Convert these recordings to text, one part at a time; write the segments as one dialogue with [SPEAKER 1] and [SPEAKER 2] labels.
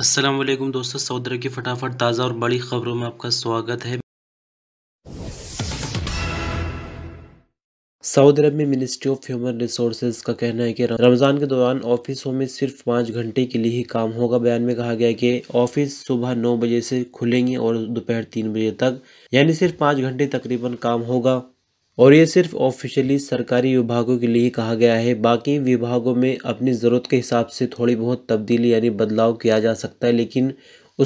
[SPEAKER 1] असलम दोस्तों सऊदर की फटाफट ताज़ा और बड़ी ख़बरों में आपका स्वागत है सऊदी अरब में मिनिस्ट्री ऑफ ह्यूमन रिसोर्सेज का कहना है कि रमज़ान के दौरान ऑफिसों में सिर्फ पाँच घंटे के लिए ही काम होगा बयान में कहा गया कि ऑफिस सुबह नौ बजे से खुलेंगे और दोपहर तीन बजे तक यानी सिर्फ पाँच घंटे तकरीबन काम होगा और ये सिर्फ ऑफिशियली सरकारी विभागों के लिए ही कहा गया है बाकी विभागों में अपनी ज़रूरत के हिसाब से थोड़ी बहुत तब्दीली यानी बदलाव किया जा सकता है लेकिन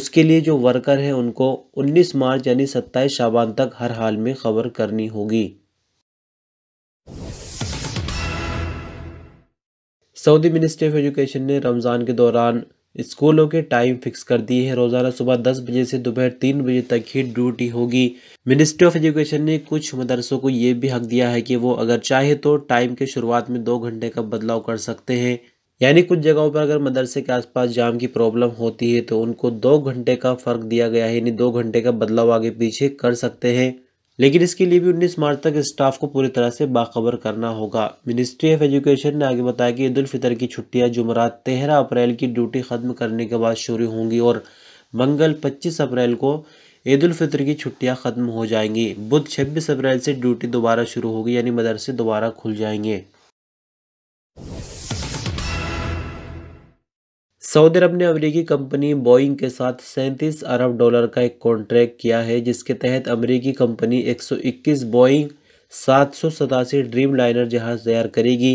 [SPEAKER 1] उसके लिए जो वर्कर हैं उनको 19 मार्च यानी 27 शाबान तक हर हाल में खबर करनी होगी सऊदी मिनिस्ट्री ऑफ एजुकेशन ने रमज़ान के दौरान स्कूलों के टाइम फिक्स कर दिए हैं रोज़ाना सुबह दस बजे से दोपहर तीन बजे तक ही ड्यूटी होगी मिनिस्ट्री ऑफ एजुकेशन ने कुछ मदरसों को ये भी हक दिया है कि वो अगर चाहे तो टाइम के शुरुआत में दो घंटे का बदलाव कर सकते हैं यानी कुछ जगहों पर अगर मदरसे के आसपास जाम की प्रॉब्लम होती है तो उनको दो घंटे का फ़र्क दिया गया है यानी दो घंटे का बदलाव आगे पीछे कर सकते हैं लेकिन इसके लिए भी उन्नीस मार्च तक स्टाफ को पूरी तरह से बाखबर करना होगा मिनिस्ट्री ऑफ एजुकेशन ने आगे बताया कि ईद की छुट्टियां जुमरात तेरह अप्रैल की ड्यूटी खत्म करने के बाद शुरू होंगी और मंगल पच्चीस अप्रैल को ईद की छुट्टियां ख़त्म हो जाएंगी बुध छब्बीस अप्रैल से ड्यूटी दोबारा शुरू होगी यानी मदरसे दोबारा खुल जाएंगे सऊदी अरब ने अमेरिकी कंपनी बोइंग के साथ सैंतीस अरब डॉलर का एक कॉन्ट्रैक्ट किया है जिसके तहत अमेरिकी कंपनी 121 बोइंग सात सौ सतासी ड्रीम लाइनर जहाज तैयार करेगी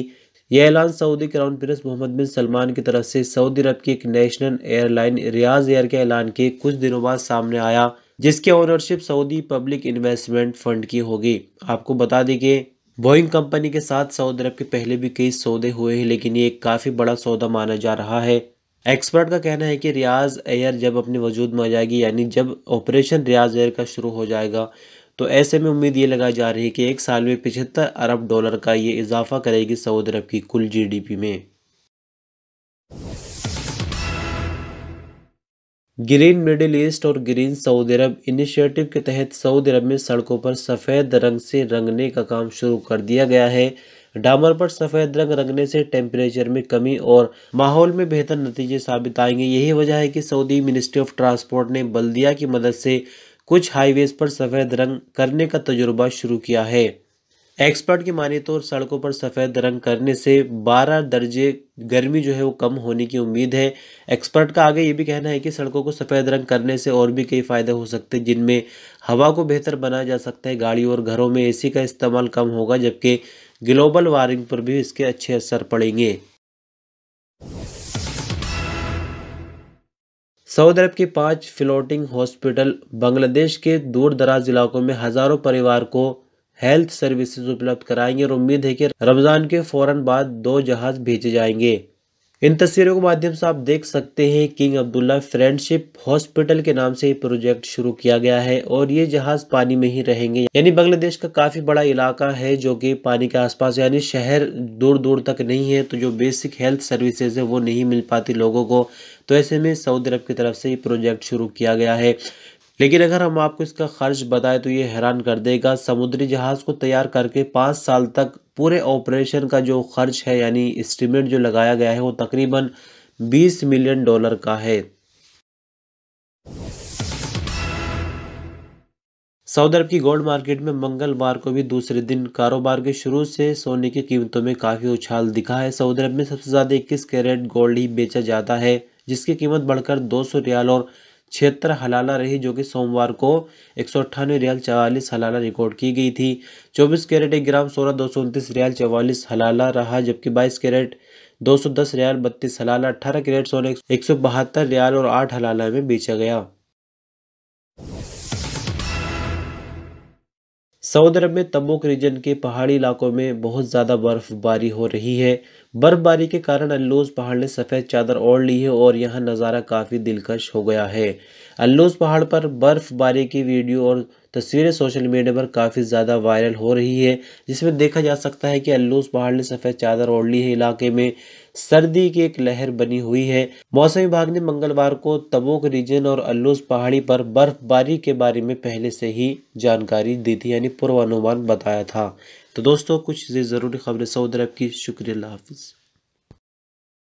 [SPEAKER 1] यह ऐलान Saudi crown prince Mohammed bin Salman की तरफ से सऊदी अरब की एक नेशनल एयरलाइन रियाज एयर के ऐलान के कुछ दिनों बाद सामने आया जिसकी ownership Saudi public investment fund की होगी आपको बता दें कि बोइंग कंपनी के साथ सऊदी अरब के पहले भी कई सौदे हुए हैं लेकिन ये एक काफ़ी बड़ा सौदा माना जा रहा है एक्सपर्ट का कहना है कि रियाज एयर जब अपने वजूद में आ जाएगी यानी जब ऑपरेशन रियाज एयर का शुरू हो जाएगा तो ऐसे में उम्मीद ये लगाई जा रही है कि एक साल में पिछहत्तर अरब डॉलर का ये इजाफा करेगी सऊदी अरब की कुल जीडीपी में ग्रीन मिडिल ईस्ट और ग्रीन सऊदी अरब इनिशिएटिव के तहत सऊदी अरब में सड़कों पर सफ़ेद रंग से रंगने का काम शुरू कर दिया गया है डामर पर सफ़ेद रंग रंगने से टेम्परेचर में कमी और माहौल में बेहतर नतीजे साबित आएंगे यही वजह है कि सऊदी मिनिस्ट्री ऑफ ट्रांसपोर्ट ने बल्दिया की मदद से कुछ हाईवेज़ पर सफ़ेद रंग करने का तजुर्बा शुरू किया है एक्सपर्ट की माने तो सड़कों पर सफ़ेद रंग करने से 12 दर्जे गर्मी जो है वो कम होने की उम्मीद है एक्सपर्ट का आगे ये भी कहना है कि सड़कों को सफ़ेद रंग करने से और भी कई फ़ायदे हो सकते हैं जिनमें हवा को बेहतर बनाया जा सकता है गाड़ियों और घरों में एसी का इस्तेमाल कम होगा जबकि ग्लोबल वार्मिंग पर भी इसके अच्छे असर पड़ेंगे सऊदी अरब के पांच फ्लोटिंग हॉस्पिटल बांग्लादेश के दूर दराज इलाकों में हजारों परिवार को हेल्थ सर्विसेज उपलब्ध कराएंगे और उम्मीद है कि रमज़ान के फौरन बाद दो जहाज़ भेजे जाएंगे इन तस्वीरों के माध्यम से आप देख सकते हैं किंग अब्दुल्ला फ्रेंडशिप हॉस्पिटल के नाम से ये प्रोजेक्ट शुरू किया गया है और ये जहाज पानी में ही रहेंगे यानी बांग्लादेश का काफी बड़ा इलाका है जो कि पानी के आसपास यानी शहर दूर दूर तक नहीं है तो जो बेसिक हेल्थ सर्विसेज है वो नहीं मिल पाती लोगों को तो ऐसे में सऊदी अरब की तरफ से ये प्रोजेक्ट शुरू किया गया है लेकिन अगर हम आपको इसका खर्च बताएं तो ये हैरान कर देगा समुद्री जहाज़ को तैयार करके पाँच साल तक पूरे ऑपरेशन का जो खर्च है यानी इस्टीमेट जो लगाया गया है वो तकरीबन बीस मिलियन डॉलर का है सऊदी अरब की गोल्ड मार्केट में मंगलवार को भी दूसरे दिन कारोबार के शुरू से सोने की कीमतों में काफ़ी उछाल दिखा है सऊदी अरब में सबसे ज़्यादा इक्कीस कैरेट गोल्ड ही बेचा जाता है जिसकी कीमत बढ़कर दो सौ रियाल और छिहत्तर हलाला रही जो कि सोमवार को एक सौ अट्ठानवे रियाल चवालीस हलाला रिकॉर्ड की गई थी चौबीस कैरेट एक ग्राम सोलह दो सौ उनतीस रियाल चवालीस हलाला रहा जबकि बाईस कैरेट दो सौ दस रियाल बत्तीस हलाला अठारह कैरेट सोने एक सौ बहत्तर रियाल और आठ हलाला में बेचा गया सऊदी अरब में तबुक रीजन के पहाड़ी इलाकों में बहुत ज़्यादा बर्फ़बारी हो रही है बर्फ़बारी के कारण अल्लोज़ पहाड़ ने सफ़ेद चादर ओढ़ ली है और यहाँ नज़ारा काफ़ी दिलकश हो गया है अल्लोज़ पहाड़ पर बर्फ़बारी की वीडियो और तस्वीरें सोशल मीडिया पर काफ़ी ज़्यादा वायरल हो रही है जिसमें देखा जा सकता है कि अल्लूस पहाड़ ने सफ़ेद चादर ओढ़ ली है इलाके में सर्दी की एक लहर बनी हुई है मौसम विभाग ने मंगलवार को तबोक रीजन और अल्लूस पहाड़ी पर बर्फबारी के बारे में पहले से ही जानकारी दी थी यानी पूर्वानुमान बताया था तो दोस्तों कुछ ज़रूरी खबरें सऊदी अरब की शुक्रिया हाफिज़